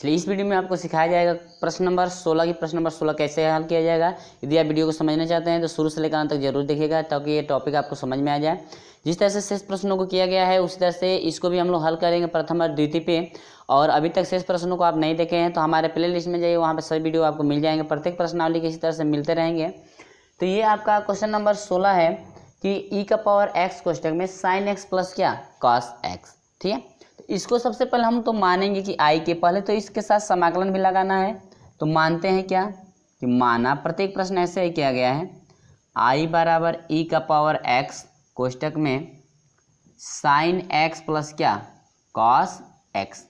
चलिए इस वीडियो में आपको सिखाया जाएगा प्रश्न नंबर सोलह की प्रश्न नंबर सोलह कैसे हल किया जाएगा यदि आप वीडियो को समझना चाहते हैं तो शुरू से लेकर अंत तक जरूर देखिएगा ताकि ये टॉपिक आपको समझ में आ जाए जिस तरह से शेष प्रश्नों को किया गया है उसी तरह से इसको भी हम लोग हल करेंगे प्रथम और द्वितीय पे और अभी तक शेष प्रश्नों को आप नहीं देखे हैं तो हमारे प्ले लिस्ट में जाइए वहाँ पर सभी वीडियो आपको मिल जाएंगे प्रत्येक प्रश्नावली के इसी तरह से मिलते रहेंगे तो ये आपका क्वेश्चन नंबर सोलह है कि ई e का पावर एक्स क्वेश्चन में साइन एक्स प्लस क्या कॉस एक्स ठीक है इसको सबसे पहले हम तो मानेंगे कि आई के पहले तो इसके साथ समाकलन भी लगाना है तो मानते हैं क्या कि माना प्रत्येक प्रश्न ऐसे ही किया गया है आई बराबर ई का पावर एक्स कोष्टक में साइन एक्स प्लस क्या कॉस एक्स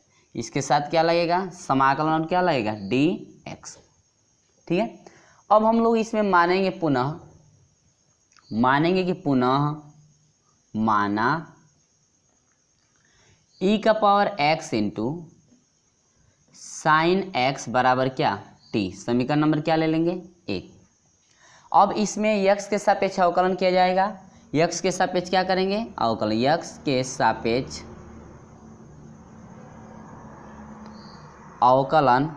इसके साथ क्या लगेगा समाकलन और क्या लगेगा डी एक्स ठीक है अब हम लोग इसमें मानेंगे पुनः मानेंगे कि पुनः माना ई e का power x into sine x बराबर क्या टी समीकरण नंबर क्या ले लेंगे एक अब इसमें यक्स के सापेक्ष अवकलन किया जाएगा यक्स के सापेक्ष क्या करेंगे अवकलन यक्स के सापेक्ष अवकलन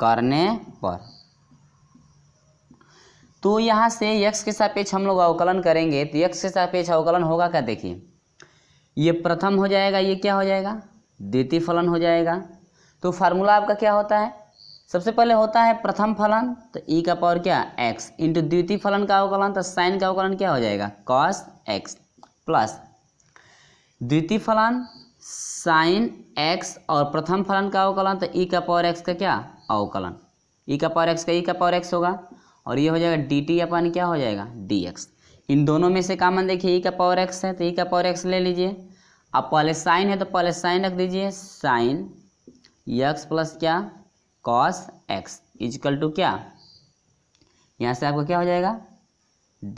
करने पर तो यहाँ से यक्ष के सापेक्ष हम लोग अवकलन करेंगे तो यक्ष के सापेक्ष अवकलन होगा क्या देखिए ये प्रथम हो जाएगा ये क्या हो जाएगा द्वितीय फलन हो जाएगा तो फार्मूला आपका क्या होता है सबसे पहले होता है प्रथम फलन तो ई e का पावर क्या एक्स इंटू द्वितीय फलन का अवकलन तो साइन का अवकलन क्या हो जाएगा कॉस एक्स प्लस द्वितीय फलन साइन एक्स और प्रथम फलन का अवकलन तो ई e का पावर एक्स का क्या अवकलन ई e का पावर एक्स का ई का पावर एक्स होगा और ये हो जाएगा डी टी अपन क्या हो जाएगा डी एक्स इन दोनों में से कामन देखिए ई e का पावर एक्स है तो ई e का पावर एक्स ले लीजिए अब पहले साइन है तो पहले साइन रख दीजिए साइन एक्स प्लस क्या कॉस एक्स इजकल टू क्या यहाँ से आपको क्या हो जाएगा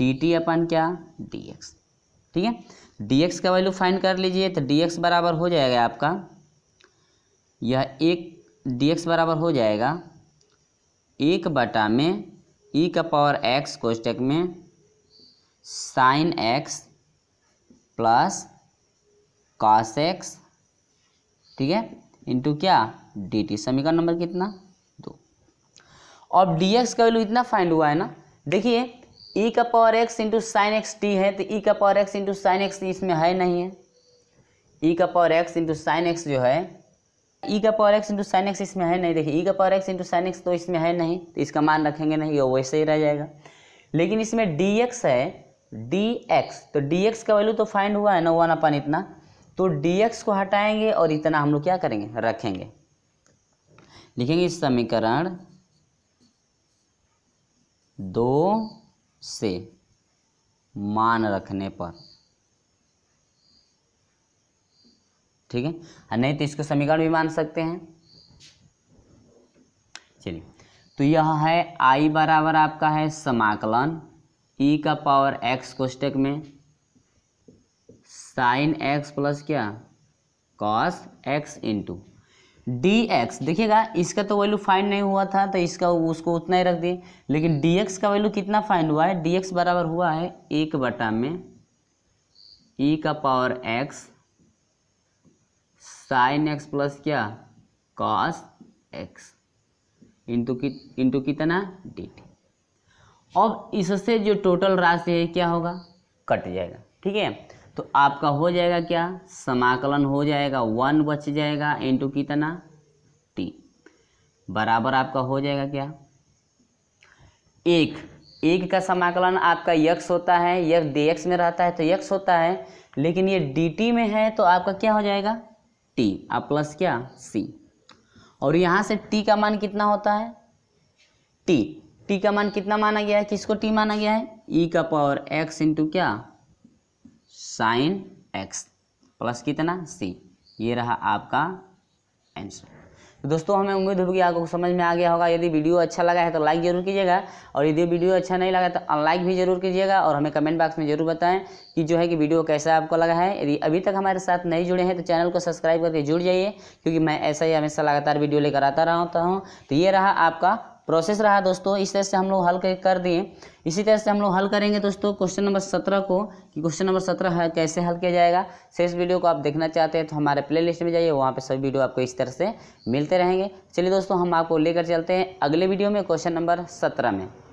डी टी अपन क्या डी एक्स ठीक है डी एक्स का वैल्यू फाइंड कर लीजिए तो डी एक्स बराबर हो जाएगा आपका यह एक डी एक्स बराबर हो जाएगा एक बटा में ई e का पावर एक्स कोष्टक में sine x plus cos x ठीक है इंटू क्या डी टी समीकरण नंबर कितना दो और डी एक्स का वैल्यू इतना फाइंड हुआ है ना देखिए ई e का power x into sine x t है तो ई e का power x into sine x इसमें है नहीं है ई का power x into sine x जो है ई e का power x into sine x इसमें है नहीं देखिए ई e का power x into sine x तो इसमें है नहीं तो इसका मान रखेंगे नहीं वो वैसे ही रह जाएगा लेकिन इसमें डी एक्स है डी एक्स तो डी एक्स का वैल्यू तो फाइंड हुआ है ना वन अपन इतना तो डी एक्स को हटाएंगे और इतना हम लोग क्या करेंगे रखेंगे लिखेंगे इस समीकरण दो से मान रखने पर ठीक है हाँ, नहीं तो इसको समीकरण भी मान सकते हैं चलिए तो यह है आई बराबर आपका है समाकलन ई e का पावर एक्स कोष्टक में साइन एक्स प्लस क्या cos x into d x देखिएगा इसका तो वैल्यू फाइन नहीं हुआ था तो इसका उसको उतना ही रख दिए लेकिन डी एक्स का वैल्यू कितना फाइन हुआ है डी एक्स बराबर हुआ है एक बटा में ई e का power x sine x plus क्या कॉस एक्स इंटू कि इंटू कितना डी टी अब इससे जो टोटल राशि है क्या होगा कट जाएगा ठीक है तो आपका हो जाएगा क्या समाकलन हो जाएगा वन बच जाएगा इंटू कितना टी बराबर आपका हो जाएगा क्या एक एक का समाकलन आपका यक्स होता है यक्स डी में रहता है तो यक्स होता है लेकिन ये डी में है तो आपका क्या हो जाएगा टी अब प्लस क्या सी और यहाँ से टी का मान कितना होता है टी टी का मान कितना माना गया है किसको टी माना गया है ई e का पावर एक्स इंटू क्या साइन एक्स प्लस कितना सी ये रहा आपका आंसर तो दोस्तों हमें उम्मीद होगी आपको समझ में आ गया होगा यदि वीडियो अच्छा लगा है तो लाइक जरूर कीजिएगा और यदि वीडियो अच्छा नहीं लगा तो अनलाइक भी जरूर कीजिएगा और हमें कमेंट बॉक्स में जरूर बताएं कि जो है कि वीडियो कैसा आपको लगा है यदि अभी तक हमारे साथ नहीं जुड़े हैं तो चैनल को सब्सक्राइब करके जुड़ जाइए क्योंकि मैं ऐसा ही हमेशा लगातार वीडियो लेकर आता रहता हूँ तो ये रहा आपका प्रोसेस रहा दोस्तों इस तरह से हम लोग हल कर दिए इसी तरह से हम लोग हल करेंगे दोस्तों क्वेश्चन नंबर सत्रह को कि क्वेश्चन नंबर सत्रह कैसे हल किया जाएगा शेष वीडियो को आप देखना चाहते हैं तो हमारे प्ले लिस्ट में जाइए वहाँ पर सभी वीडियो आपको इस तरह से मिलते रहेंगे चलिए दोस्तों हम आपको लेकर चलते हैं अगले वीडियो में क्वेश्चन नंबर सत्रह में